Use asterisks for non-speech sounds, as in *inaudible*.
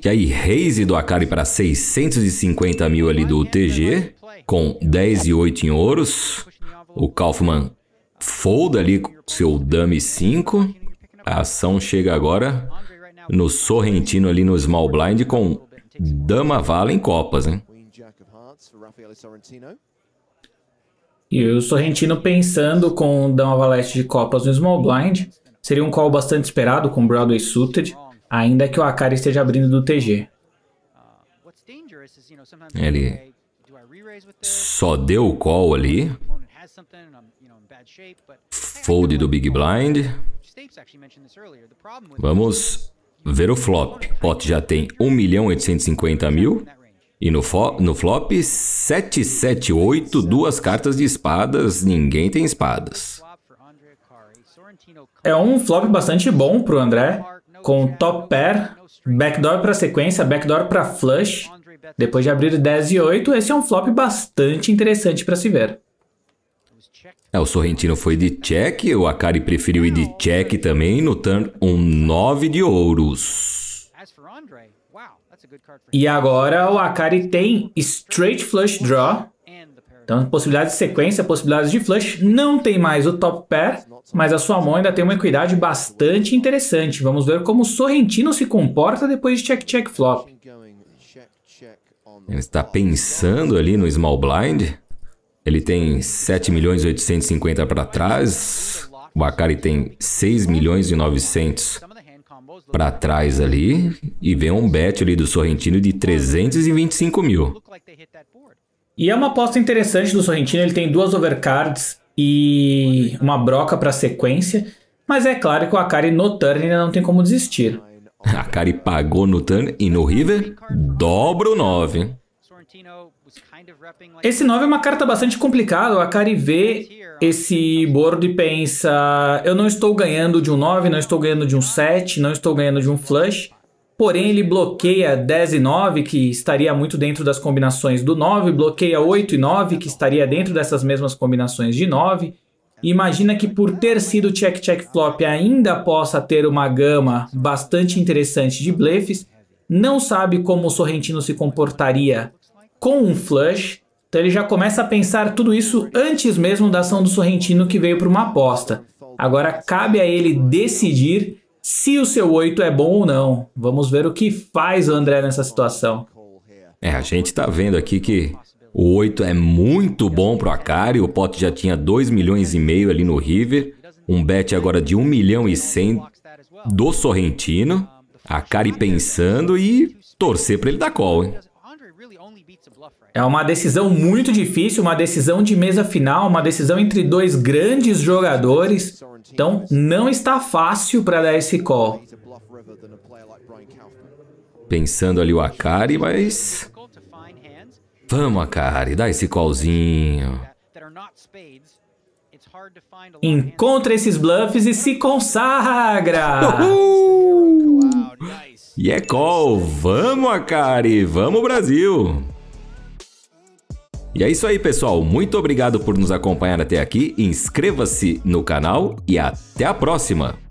Que aí raise do Akari para 650 mil ali do UTG, com 10 e 8 em ouros. O Kaufman folda ali seu dame 5. A ação chega agora no Sorrentino ali no Small Blind com dama vala em copas, hein? E o Sorrentino pensando com dama valete de copas no Small Blind, seria um call bastante esperado com Broadway Suited ainda que o Akari esteja abrindo do TG. Ele só deu o call ali. Fold do Big Blind. Vamos ver o flop. Pot já tem 1 milhão 850 mil. E no, no flop, 778, duas cartas de espadas, ninguém tem espadas. É um flop bastante bom para o André, com top pair, backdoor para sequência, backdoor para flush. Depois de abrir 10 e 8, esse é um flop bastante interessante para se ver. É, o Sorrentino foi de check, o Akari preferiu ir de check também, no turn um 9 de ouros. E agora o Akari tem straight flush draw, então, possibilidades de sequência, possibilidades de flush. Não tem mais o top pair, mas a sua mão ainda tem uma equidade bastante interessante. Vamos ver como o Sorrentino se comporta depois de check-check flop. Ele está pensando ali no small blind. Ele tem 7 milhões e 850 para trás. O Akari tem 6 milhões e 900 para trás ali. E vem um bet ali do Sorrentino de 325 mil. E é uma aposta interessante do Sorrentino, ele tem duas overcards e uma broca para sequência, mas é claro que o Akari no turn ainda não tem como desistir. *laughs* Akari pagou no turn e no river, dobra o 9. Esse 9 é uma carta bastante complicada, o Akari vê esse bordo e pensa, eu não estou ganhando de um 9, não estou ganhando de um 7, não estou ganhando de um flush, porém ele bloqueia 10 e 9, que estaria muito dentro das combinações do 9, bloqueia 8 e 9, que estaria dentro dessas mesmas combinações de 9. imagina que por ter sido check check flop ainda possa ter uma gama bastante interessante de blefes, não sabe como o Sorrentino se comportaria com um flush, então ele já começa a pensar tudo isso antes mesmo da ação do Sorrentino que veio para uma aposta. Agora cabe a ele decidir se o seu 8 é bom ou não. Vamos ver o que faz o André nessa situação. É, a gente tá vendo aqui que o 8 é muito bom pro Akari, o Pote já tinha 2 milhões e meio ali no River, um bet agora de 1 milhão e 100 do Sorrentino, Akari pensando e torcer para ele dar call, hein? É uma decisão muito difícil, uma decisão de mesa final, uma decisão entre dois grandes jogadores. Então, não está fácil para dar esse call. Pensando ali o Akari, mas... Vamos, Akari, dá esse callzinho. Encontra esses bluffs e se consagra! Uhul! E é call! Vamos, Akari! Vamos, Brasil! E é isso aí, pessoal. Muito obrigado por nos acompanhar até aqui. Inscreva-se no canal e até a próxima!